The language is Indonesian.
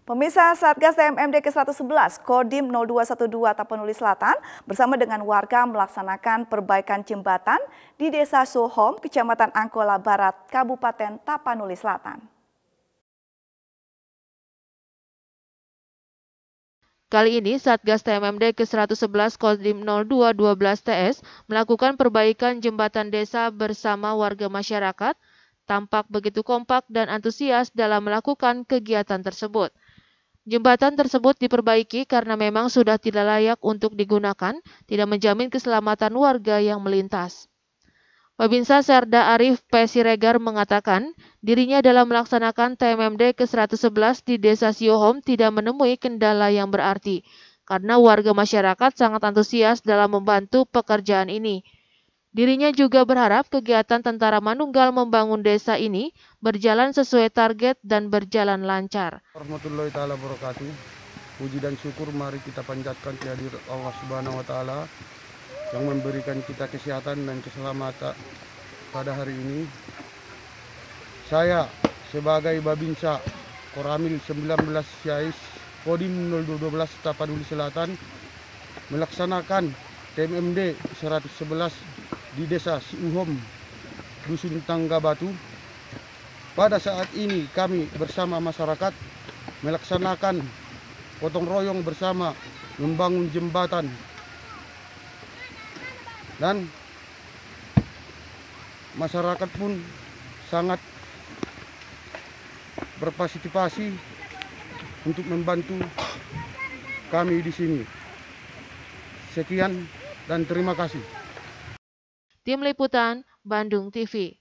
Pemirsa Satgas TMMD ke-111 Kodim 0212 Tapanuli Selatan bersama dengan warga melaksanakan perbaikan jembatan di Desa Sohom, Kecamatan Angkola Barat, Kabupaten Tapanuli Selatan. Kali ini Satgas TMMD ke-111 Kodim 0212 TS melakukan perbaikan jembatan desa bersama warga masyarakat tampak begitu kompak dan antusias dalam melakukan kegiatan tersebut. Jembatan tersebut diperbaiki karena memang sudah tidak layak untuk digunakan, tidak menjamin keselamatan warga yang melintas. Babinsa Serda Arif P. Siregar mengatakan, dirinya dalam melaksanakan TMMD ke-111 di Desa Siohom tidak menemui kendala yang berarti, karena warga masyarakat sangat antusias dalam membantu pekerjaan ini. Dirinya juga berharap kegiatan Tentara Manunggal membangun desa ini berjalan sesuai target dan berjalan lancar. Warahmatullahi taala wabarakatuh. Puji dan syukur mari kita panjatkan kehadirat Allah Subhanahu wa taala yang memberikan kita kesehatan dan keselamatan pada hari ini. Saya sebagai Babinsa Koramil 19 Syais Kodim 0212 Tapanuli Selatan melaksanakan TMMD 111 di desa Siuhom, Dusun Tangga Batu. Pada saat ini kami bersama masyarakat melaksanakan potong royong bersama membangun jembatan dan masyarakat pun sangat berpartisipasi untuk membantu kami di sini. Sekian dan terima kasih. Tim Liputan Bandung TV